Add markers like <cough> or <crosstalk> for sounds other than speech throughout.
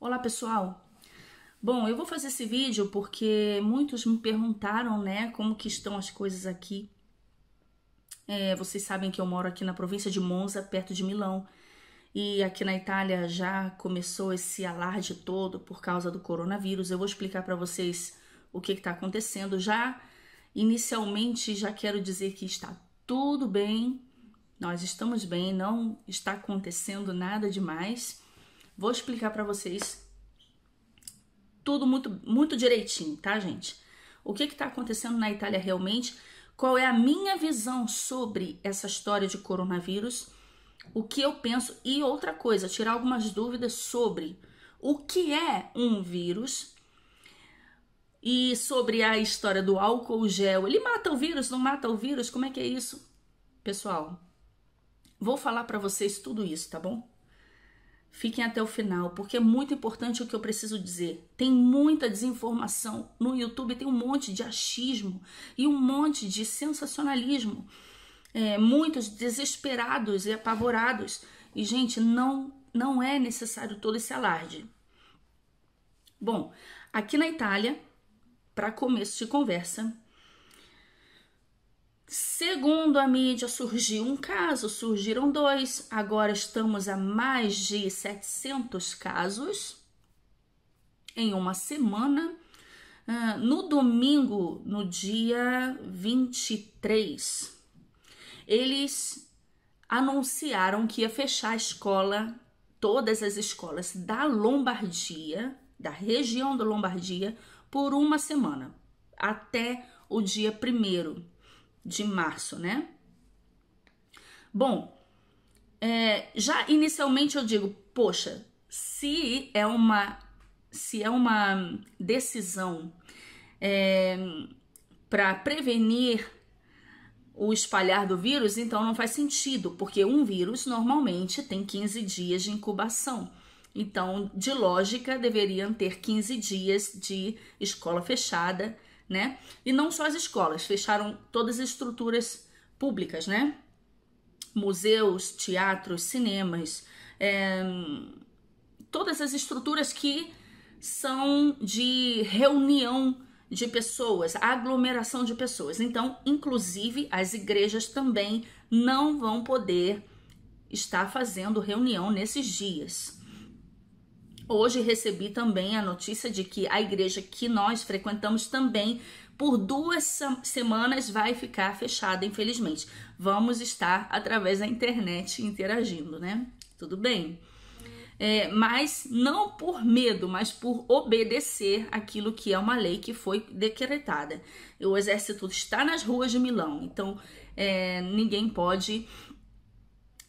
Olá pessoal! Bom, eu vou fazer esse vídeo porque muitos me perguntaram, né, como que estão as coisas aqui. É, vocês sabem que eu moro aqui na província de Monza, perto de Milão. E aqui na Itália já começou esse alarde todo por causa do coronavírus. Eu vou explicar para vocês o que está acontecendo. Já inicialmente já quero dizer que está tudo bem, nós estamos bem, não está acontecendo nada demais. Vou explicar para vocês tudo muito, muito direitinho, tá, gente? O que está acontecendo na Itália realmente? Qual é a minha visão sobre essa história de coronavírus? O que eu penso? E outra coisa, tirar algumas dúvidas sobre o que é um vírus e sobre a história do álcool gel. Ele mata o vírus? Não mata o vírus? Como é que é isso? Pessoal, vou falar para vocês tudo isso, tá bom? Fiquem até o final, porque é muito importante o que eu preciso dizer. Tem muita desinformação no YouTube, tem um monte de achismo e um monte de sensacionalismo. É, muitos desesperados e apavorados. E, gente, não, não é necessário todo esse alarde. Bom, aqui na Itália, para começo de conversa, Segundo a mídia, surgiu um caso, surgiram dois, agora estamos a mais de 700 casos em uma semana. Uh, no domingo, no dia 23, eles anunciaram que ia fechar a escola, todas as escolas da Lombardia, da região da Lombardia, por uma semana, até o dia primeiro de março, né? Bom, é, já inicialmente eu digo, poxa, se é uma se é uma decisão é, para prevenir o espalhar do vírus, então não faz sentido, porque um vírus normalmente tem 15 dias de incubação. Então, de lógica, deveriam ter 15 dias de escola fechada né? E não só as escolas, fecharam todas as estruturas públicas, né? Museus, teatros, cinemas, é, todas as estruturas que são de reunião de pessoas, aglomeração de pessoas. Então, inclusive, as igrejas também não vão poder estar fazendo reunião nesses dias, Hoje recebi também a notícia de que a igreja que nós frequentamos também por duas semanas vai ficar fechada, infelizmente. Vamos estar através da internet interagindo, né? Tudo bem. É, mas não por medo, mas por obedecer aquilo que é uma lei que foi decretada. O exército está nas ruas de Milão, então é, ninguém pode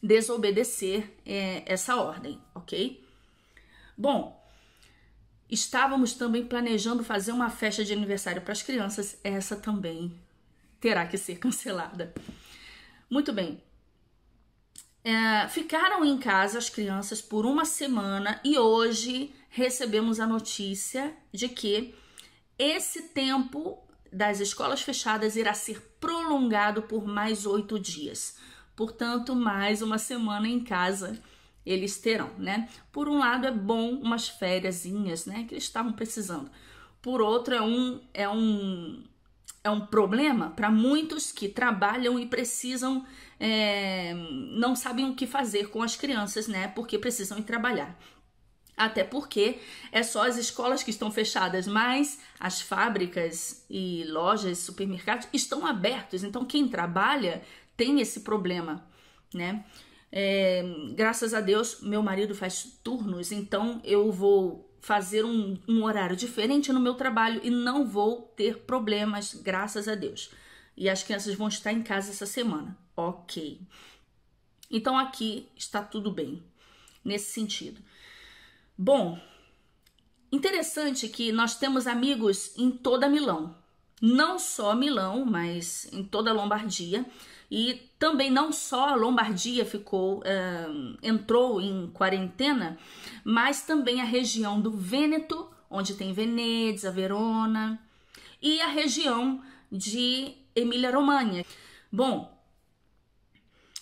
desobedecer é, essa ordem, ok? Bom, estávamos também planejando fazer uma festa de aniversário para as crianças, essa também terá que ser <laughs> cancelada. Muito bem. É, ficaram em casa as crianças por uma semana e hoje recebemos a notícia de que esse tempo das escolas fechadas irá ser prolongado por mais oito dias. Portanto, mais uma semana em casa eles terão, né? Por um lado é bom umas fériasinhas, né, que eles estavam precisando. Por outro é um é um é um problema para muitos que trabalham e precisam é, não sabem o que fazer com as crianças, né? Porque precisam ir trabalhar. Até porque é só as escolas que estão fechadas, mas as fábricas e lojas, supermercados estão abertos. Então quem trabalha tem esse problema, né? É, graças a Deus, meu marido faz turnos, então eu vou fazer um, um, horário diferente no meu trabalho e não vou ter problemas, graças a Deus. E as crianças vão estar em casa essa semana. Ok. Então aqui está tudo bem nesse sentido. Bom, interessante que nós temos amigos em toda Milão. Não só Milão, mas em toda a Lombardia. E também não só a Lombardia ficou uh, entrou em quarentena, mas também a região do Vêneto, onde tem Veneza, Verona, e a região de emília românia Bom,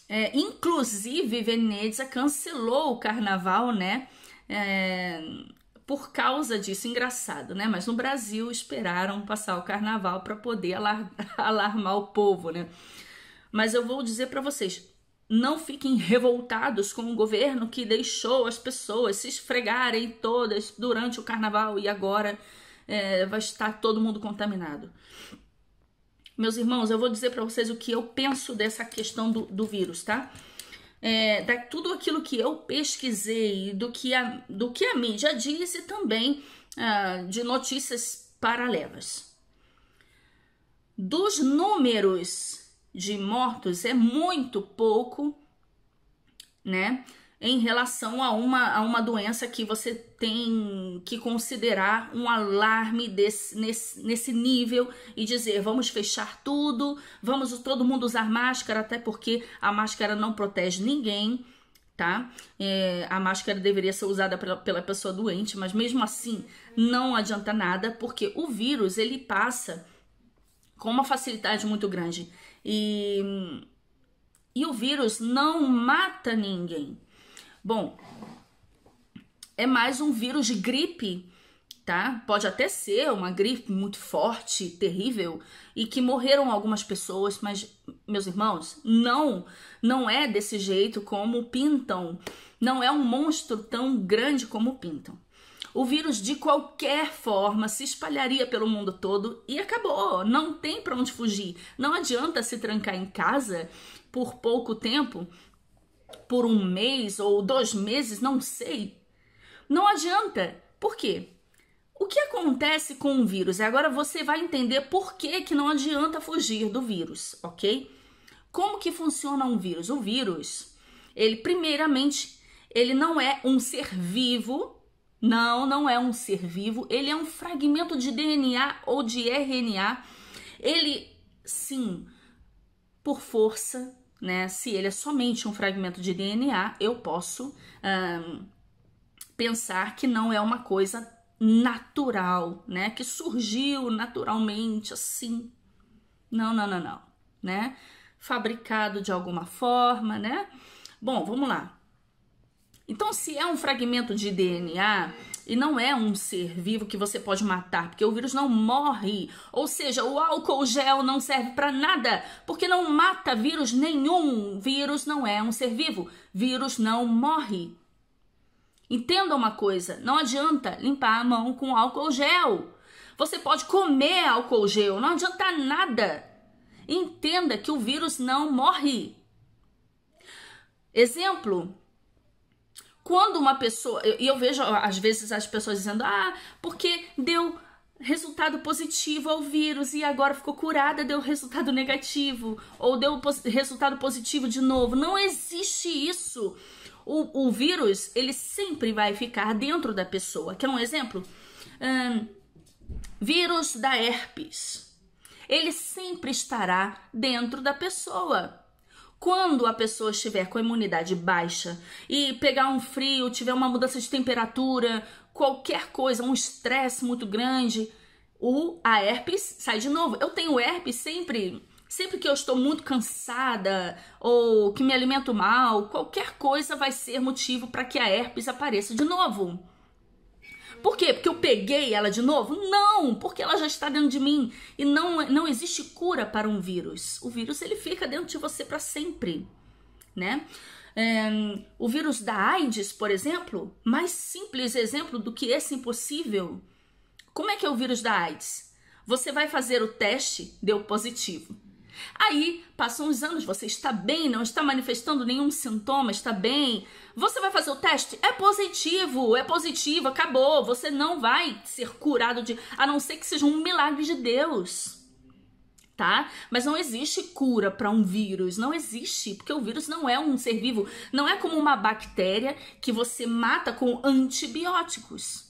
é, inclusive Veneza cancelou o carnaval, né? É, por causa disso, engraçado, né? Mas no Brasil esperaram passar o carnaval para poder alar <laughs> alarmar o povo, né? Mas eu vou dizer para vocês, não fiquem revoltados com o governo que deixou as pessoas se esfregarem todas durante o carnaval e agora é, vai estar todo mundo contaminado. Meus irmãos, eu vou dizer para vocês o que eu penso dessa questão do, do vírus, tá? É, da, tudo aquilo que eu pesquisei, do que a, do que a mídia disse também ah, de notícias paralelas. Dos números de mortos é muito pouco, né? Em relação a uma, a uma doença que você tem que considerar um alarme desse, nesse, nesse nível e dizer vamos fechar tudo, vamos todo mundo usar máscara, até porque a máscara não protege ninguém, tá? É, a máscara deveria ser usada pela, pela pessoa doente, mas mesmo assim não adianta nada, porque o vírus ele passa com uma facilidade muito grande. E, e o vírus não mata ninguém. Bom, é mais um vírus de gripe, tá? Pode até ser uma gripe muito forte, terrível, e que morreram algumas pessoas, mas meus irmãos, não, não é desse jeito como pintam. Não é um monstro tão grande como pintam. O vírus, de qualquer forma, se espalharia pelo mundo todo e acabou. Não tem para onde fugir. Não adianta se trancar em casa por pouco tempo, por um mês ou dois meses, não sei. Não adianta. Por quê? O que acontece com o vírus? E agora você vai entender por que, que não adianta fugir do vírus, ok? Como que funciona um vírus? O vírus, ele primeiramente, ele não é um ser vivo não, não é um ser vivo, ele é um fragmento de DNA ou de RNA. Ele, sim, por força, né? Se ele é somente um fragmento de DNA, eu posso hum, pensar que não é uma coisa natural, né? Que surgiu naturalmente assim. Não, não, não, não, né? Fabricado de alguma forma, né? Bom, vamos lá. Então, se é um fragmento de DNA e não é um ser vivo que você pode matar, porque o vírus não morre. Ou seja, o álcool gel não serve para nada, porque não mata vírus nenhum. Vírus não é um ser vivo. Vírus não morre. Entenda uma coisa, não adianta limpar a mão com álcool gel. Você pode comer álcool gel, não adianta nada. Entenda que o vírus não morre. Exemplo, quando uma pessoa. E eu, eu, vejo às vezes as pessoas dizendo: ah, porque deu resultado positivo ao vírus e agora ficou curada, deu resultado negativo, ou deu pos resultado positivo de novo. Não existe isso. O, o, vírus, ele sempre vai ficar dentro da pessoa. Quer um exemplo? Um, vírus da herpes. Ele sempre estará dentro da pessoa. Quando a pessoa estiver com a imunidade baixa e pegar um frio, tiver uma mudança de temperatura, qualquer coisa, um estresse muito grande, o, a herpes sai de novo. Eu tenho herpes sempre, sempre que eu estou muito cansada ou que me alimento mal, qualquer coisa vai ser motivo para que a herpes apareça de novo. Por quê? Porque eu peguei ela de novo? Não, porque ela já está dentro de mim e não não existe cura para um vírus. O vírus ele fica dentro de você para sempre, né? É, o vírus da AIDS, por exemplo, mais simples exemplo do que esse impossível. Como é que é o vírus da AIDS? Você vai fazer o teste, deu positivo. Aí passam uns anos, você está bem, não está manifestando nenhum sintoma, está bem. Você vai fazer o teste? É positivo, é positivo, acabou. Você não vai ser curado de. a não ser que seja um milagre de Deus. Tá? Mas não existe cura para um vírus, não existe, porque o vírus não é um ser vivo, não é como uma bactéria que você mata com antibióticos,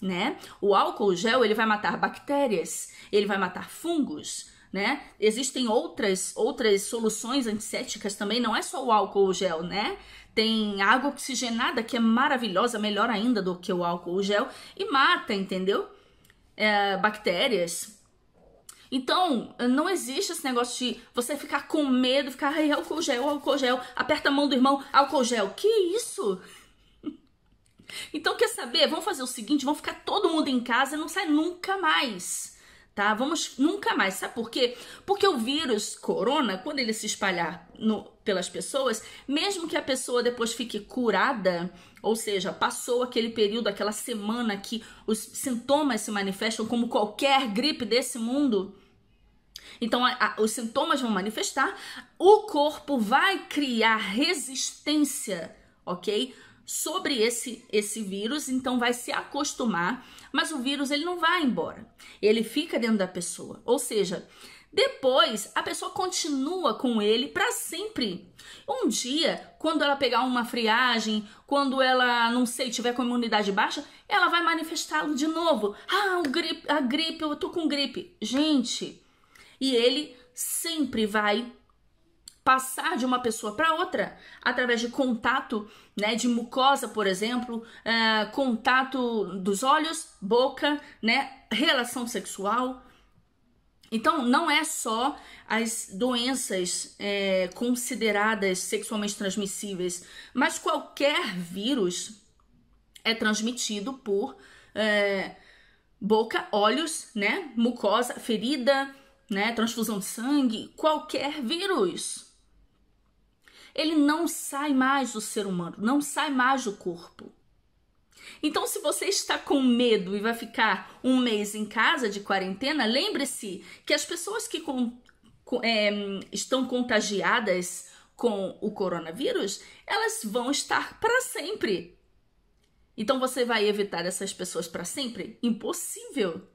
né? O álcool gel, ele vai matar bactérias, ele vai matar fungos, né? Existem outras outras soluções antissépticas também, não é só o álcool gel, né? Tem água oxigenada que é maravilhosa, melhor ainda do que o álcool gel e mata, entendeu? É, bactérias. Então, não existe esse negócio de você ficar com medo, ficar, ai, álcool gel, álcool gel, aperta a mão do irmão, álcool gel. Que isso? <laughs> Então, quer saber? Vamos fazer o seguinte: vamos ficar todo mundo em casa e não sai nunca mais tá? Vamos nunca mais. Sabe por quê? Porque o vírus corona, quando ele se espalhar no, pelas pessoas, mesmo que a pessoa depois fique curada, ou seja, passou aquele período, aquela semana que os sintomas se manifestam como qualquer gripe desse mundo. Então, a, a, os sintomas vão manifestar, o corpo vai criar resistência, ok? sobre esse esse vírus, então vai se acostumar, mas o vírus ele não vai embora. Ele fica dentro da pessoa. Ou seja, depois, a pessoa continua com ele para sempre. Um dia, quando ela pegar uma friagem, quando ela, não sei, tiver com a imunidade baixa, ela vai manifestá-lo de novo. Ah, o gripe, a gripe, eu tô com gripe. Gente, e ele sempre vai passar de uma pessoa para outra através de contato, né, de mucosa, por exemplo, uh, contato dos olhos, boca, né, relação sexual. Então, não é só as doenças é, consideradas sexualmente transmissíveis, mas qualquer vírus é transmitido por é, boca, olhos, né, mucosa, ferida, né, transfusão de sangue, qualquer vírus ele não sai mais do ser humano, não sai mais do corpo. Então, se você está com medo e vai ficar um mês em casa de quarentena, lembre-se que as pessoas que com, é, estão contagiadas com o coronavírus, elas vão estar para sempre. Então, você vai evitar essas pessoas para sempre? Impossível.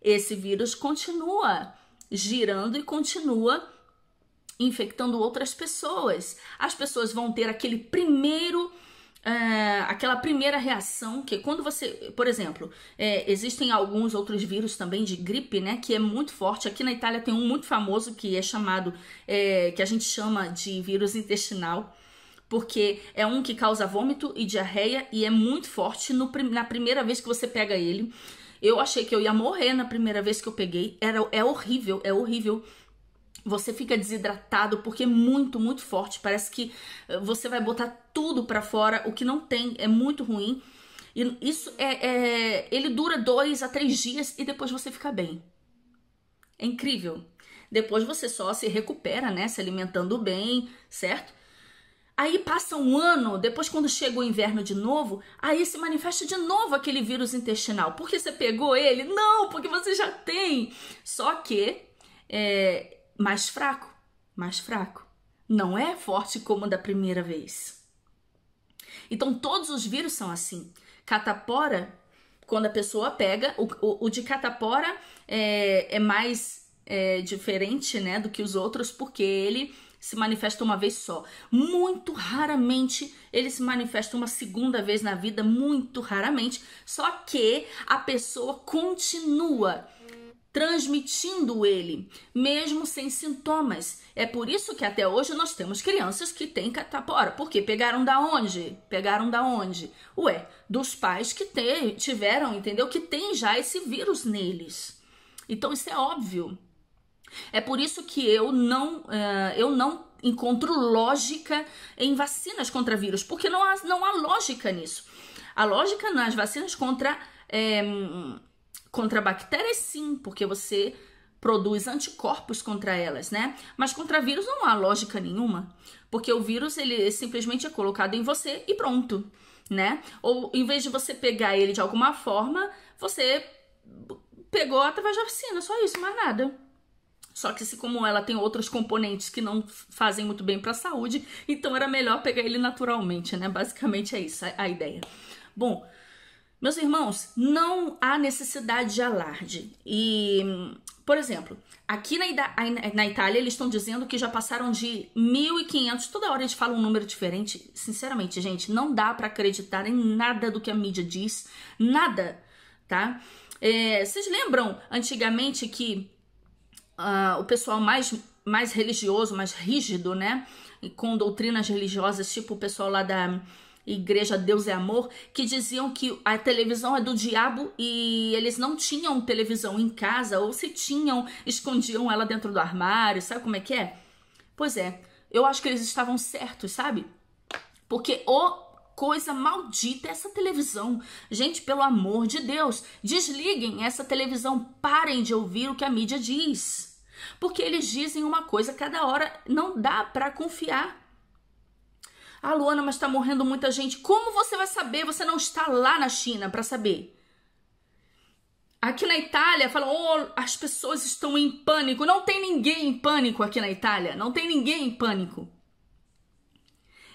Esse vírus continua girando e continua infectando outras pessoas. As pessoas vão ter aquele primeiro. É, aquela primeira reação que quando você, por exemplo, é, existem alguns outros vírus também de gripe, né, que é muito forte. Aqui na Itália tem um muito famoso que é chamado, é, que a gente chama de vírus intestinal, porque é um que causa vômito e diarreia e é muito forte no, na primeira vez que você pega ele. Eu achei que eu ia morrer na primeira vez que eu peguei. Era, é horrível, é horrível você fica desidratado porque é muito, muito forte. Parece que eh, você vai botar tudo para fora, o que não tem, é muito ruim. E isso é, é, Ele dura dois a três dias e depois você fica bem. É incrível. Depois você só se recupera, né? Se alimentando bem, certo? Aí passa um ano, depois quando chega o inverno de novo, aí se manifesta de novo aquele vírus intestinal. Porque você pegou ele? Não, porque você já tem. Só que é, mais fraco, mais fraco. Não é forte como da primeira vez. Então todos os vírus são assim. Catapora, quando a pessoa pega, o, o, o de catapora é, é mais é, diferente né, do que os outros, porque ele se manifesta uma vez só. Muito raramente ele se manifesta uma segunda vez na vida, muito raramente. Só que a pessoa continua transmitindo ele, mesmo sem sintomas. É por isso que até hoje nós temos crianças que têm catapora. Por quê? Pegaram da onde? Pegaram da onde? Ué, dos pais que te, tiveram, entendeu? Que tem já esse vírus neles. Então isso é óbvio. É por isso que eu não, uh, eu não encontro lógica em vacinas contra vírus, porque não há, não há lógica nisso. A lógica nas vacinas contra. Eh, Contra bactérias, sim, porque você produz anticorpos contra elas, né? Mas contra vírus não há lógica nenhuma, porque o vírus ele simplesmente é colocado em você e pronto, né? Ou em vez de você pegar ele de alguma forma, você pegou através da vacina, só isso, mais nada. Só que se como ela tem outros componentes que não fazem muito bem para a saúde, então era melhor pegar ele naturalmente, né? Basicamente é isso a, a ideia. Bom, meus irmãos, não há necessidade de alarde. E, por exemplo, aqui na, Ida na Itália eles estão dizendo que já passaram de 1.500. Toda hora a gente fala um número diferente. Sinceramente, gente, não dá para acreditar em nada do que a mídia diz. Nada, tá? É, vocês lembram antigamente que uh, o pessoal mais, mais religioso, mais rígido, né? E com doutrinas religiosas, tipo o pessoal lá da Igreja Deus é Amor, que diziam que a televisão é do diabo e eles não tinham televisão em casa, ou se tinham, escondiam ela dentro do armário, sabe como é que é? Pois é, eu acho que eles estavam certos, sabe? Porque o coisa maldita essa televisão. Gente, pelo amor de Deus, desliguem essa televisão, parem de ouvir o que a mídia diz. Porque eles dizem uma coisa cada hora, não dá para confiar. Ah, Luana, mas está morrendo muita gente. Como você vai saber? Você não está lá na China para saber. Aqui na Itália, falam, oh, as pessoas estão em pânico. Não tem ninguém em pânico aqui na Itália. Não tem ninguém em pânico.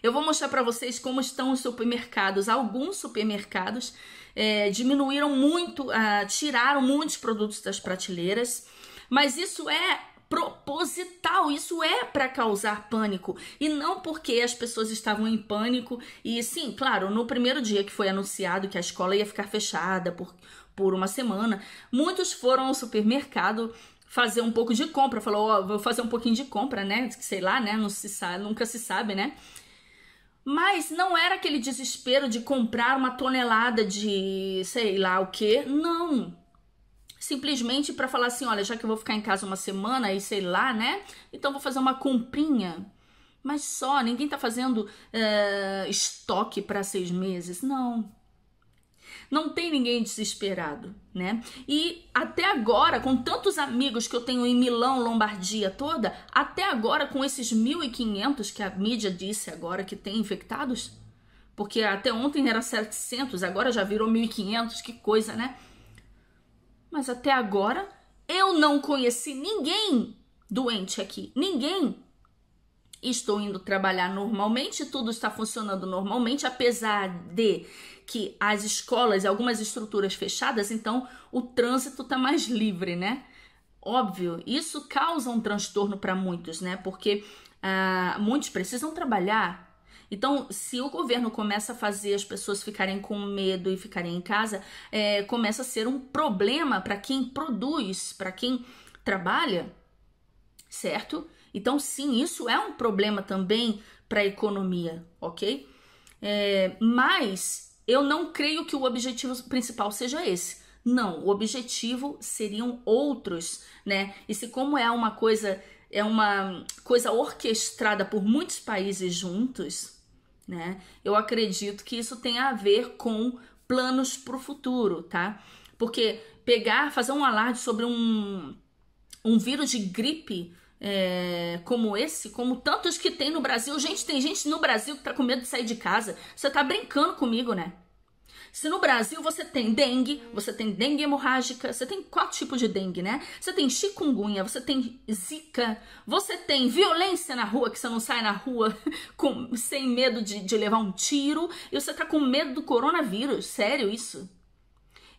Eu vou mostrar para vocês como estão os supermercados. Alguns supermercados é, diminuíram muito, uh, tiraram muitos produtos das prateleiras. Mas isso é proposital, isso é para causar pânico e não porque as pessoas estavam em pânico. E sim, claro, no primeiro dia que foi anunciado que a escola ia ficar fechada por, por uma semana, muitos foram ao supermercado fazer um pouco de compra, falou, ó, oh, vou fazer um pouquinho de compra, né? Sei lá, né? Não se sabe, nunca se sabe, né? Mas não era aquele desespero de comprar uma tonelada de sei lá o que. Não simplesmente para falar assim: olha, já que eu vou ficar em casa uma semana e sei lá, né? Então vou fazer uma comprinha. Mas só, ninguém tá fazendo uh, estoque para seis meses. Não. Não tem ninguém desesperado, né? E até agora, com tantos amigos que eu tenho em Milão, Lombardia toda, até agora, com esses 1.500 que a mídia disse agora que tem infectados, porque até ontem era 700, agora já virou 1.500, que coisa, né? Mas até agora eu não conheci ninguém doente aqui, ninguém. Estou indo trabalhar normalmente, tudo está funcionando normalmente, apesar de que as escolas, algumas estruturas fechadas, então o trânsito está mais livre, né? Óbvio, isso causa um transtorno para muitos, né? Porque ah, muitos precisam trabalhar, então, se o governo começa a fazer as pessoas ficarem com medo e ficarem em casa, é, começa a ser um problema para quem produz, para quem trabalha, certo? Então, sim, isso é um problema também para a economia, ok? É, mas eu não creio que o objetivo principal seja esse. Não, o objetivo seriam outros, né? E se como é uma coisa é uma coisa orquestrada por muitos países juntos, né? Eu acredito que isso tem a ver com planos para o futuro, tá? Porque pegar, fazer um alarde sobre um, um vírus de gripe é, como esse, como tantos que tem no Brasil. Gente, tem gente no Brasil que tá com medo de sair de casa. Você tá brincando comigo, né? Se no Brasil você tem dengue, você tem dengue hemorrágica, você tem quatro tipos de dengue, né? Você tem chikungunya, você tem zika, você tem violência na rua, que você não sai na rua <laughs> com, sem medo de, de levar um tiro, e você tá com medo do coronavírus. Sério isso?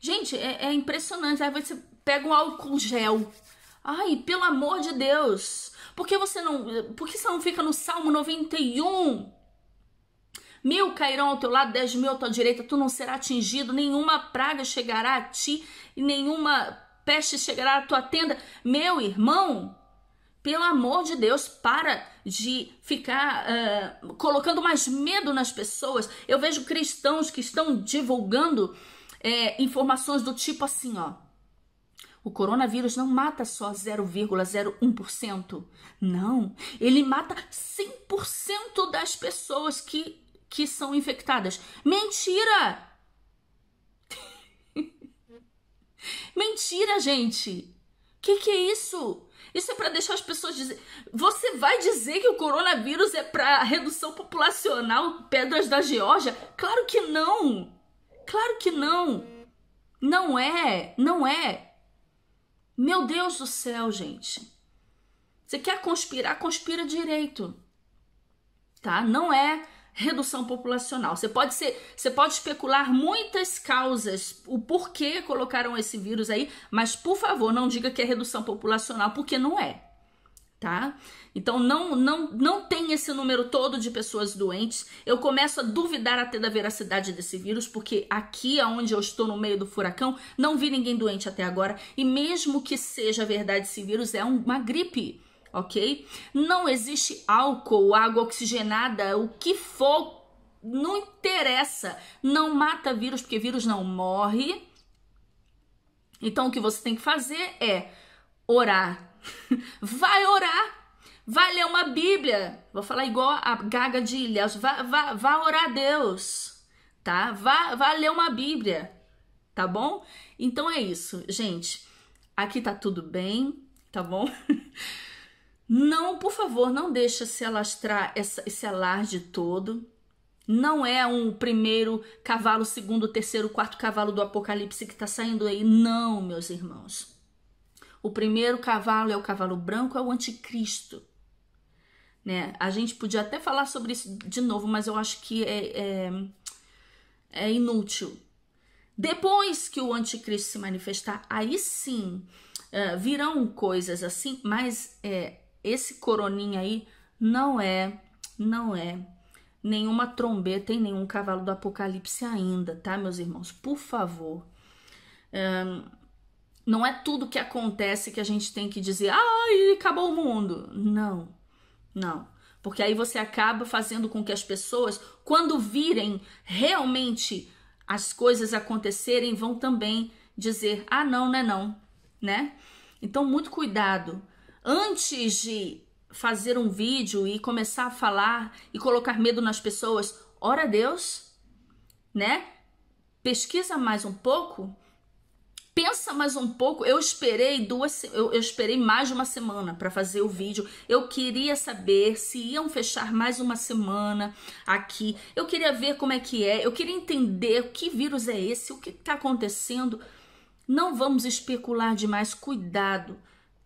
Gente, é, é impressionante. Aí você pega um álcool gel. Ai, pelo amor de Deus. Por que você não, por que você não fica no Salmo 91? Mil cairão ao teu lado, dez mil à tua direita, tu não será atingido, nenhuma praga chegará a ti, e nenhuma peste chegará à tua tenda. Meu irmão, pelo amor de Deus, para de ficar uh, colocando mais medo nas pessoas. Eu vejo cristãos que estão divulgando é, informações do tipo assim, ó. O coronavírus não mata só 0,01%. Não, ele mata 100% das pessoas que que são infectadas. Mentira! <laughs> Mentira, gente! Que que é isso? Isso é para deixar as pessoas dizer. Você vai dizer que o coronavírus é para redução populacional, pedras da Geórgia? Claro que não. Claro que não. Não é, não é. Meu Deus do céu, gente. Você quer conspirar? Conspira direito. Tá? Não é redução populacional. Você pode ser, você pode especular muitas causas, o porquê colocaram esse vírus aí, mas por favor, não diga que é redução populacional, porque não é. Tá? Então não não não tem esse número todo de pessoas doentes. Eu começo a duvidar até da veracidade desse vírus, porque aqui aonde eu estou no meio do furacão, não vi ninguém doente até agora, e mesmo que seja verdade esse vírus é uma gripe ok? Não existe álcool, água oxigenada, o que for, não interessa. Não mata vírus, porque vírus não morre. Então, o que você tem que fazer é orar. <laughs> Vai orar. Vai ler uma Bíblia. Vou falar igual a gaga de Ilhéus. Vá, vá, vá orar a Deus, tá? Vá, vá ler uma Bíblia, tá bom? Então é isso, gente. Aqui tá tudo bem, tá bom? <laughs> Não, por favor, não deixa se alastrar essa, esse alarde todo. Não é um primeiro cavalo, segundo, terceiro, quarto cavalo do Apocalipse que está saindo aí. Não, meus irmãos. O primeiro cavalo é o cavalo branco, é o anticristo. Né? A gente podia até falar sobre isso de novo, mas eu acho que é, é, é inútil. Depois que o anticristo se manifestar, aí sim uh, virão coisas assim, mas é, esse coroninha aí não é, não é nenhuma trombeta e nenhum cavalo do apocalipse ainda, tá, meus irmãos? Por favor. Um, não é tudo que acontece que a gente tem que dizer, ai, acabou o mundo. Não, não. Porque aí você acaba fazendo com que as pessoas, quando virem realmente as coisas acontecerem, vão também dizer, ah, não, né, não, né? Então, muito cuidado antes de fazer um vídeo e começar a falar e colocar medo nas pessoas, ora a Deus, né? Pesquisa mais um pouco, pensa mais um pouco. Eu esperei duas, eu, eu esperei mais de uma semana para fazer o vídeo. Eu queria saber se iam fechar mais uma semana aqui. Eu queria ver como é que é. Eu queria entender que vírus é esse, o que está acontecendo. Não vamos especular demais. Cuidado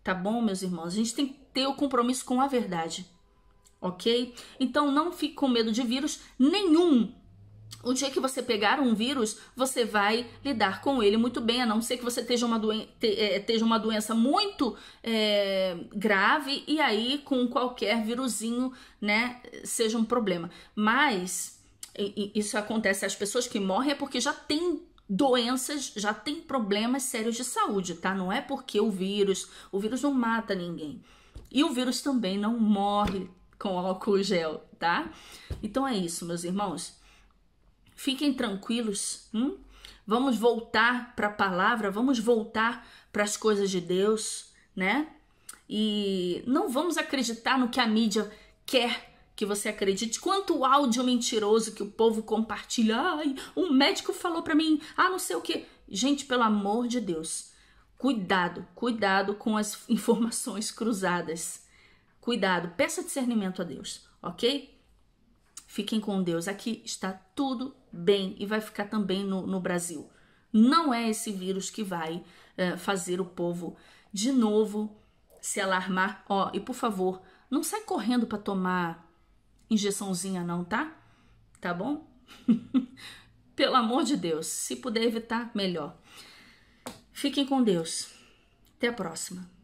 Tá bom, meus irmãos? A gente tem que ter o compromisso com a verdade, ok? Então não fique com medo de vírus nenhum. O dia que você pegar um vírus, você vai lidar com ele muito bem, a não ser que você esteja uma, doen eh, esteja uma doença muito é, grave e aí com qualquer vírusinho, né, seja um problema. Mas isso acontece, as pessoas que morrem é porque já tem doenças, já tem problemas sérios de saúde, tá? Não é porque o vírus, o vírus não mata ninguém. E o vírus também não morre com álcool gel, tá? Então é isso, meus irmãos. Fiquem tranquilos, hum? Vamos voltar para a palavra, vamos voltar para as coisas de Deus, né? E não vamos acreditar no que a mídia quer que você acredite. Quanto áudio mentiroso que o povo compartilha. Ai, um médico falou para mim, ah, não sei o que. Gente, pelo amor de Deus, cuidado, cuidado com as <laughs> informações cruzadas. Cuidado, peça discernimento a Deus, ok? Fiquem com Deus. Aqui está tudo bem e vai ficar também no, no Brasil. Não é esse vírus que vai é, fazer o povo de novo se alarmar. Ó, oh, e por favor, não sai correndo para tomar injeçãozinha não, tá? Tá bom? <laughs> Pelo amor de Deus, se puder evitar, melhor. Fiquem com Deus. Até a próxima.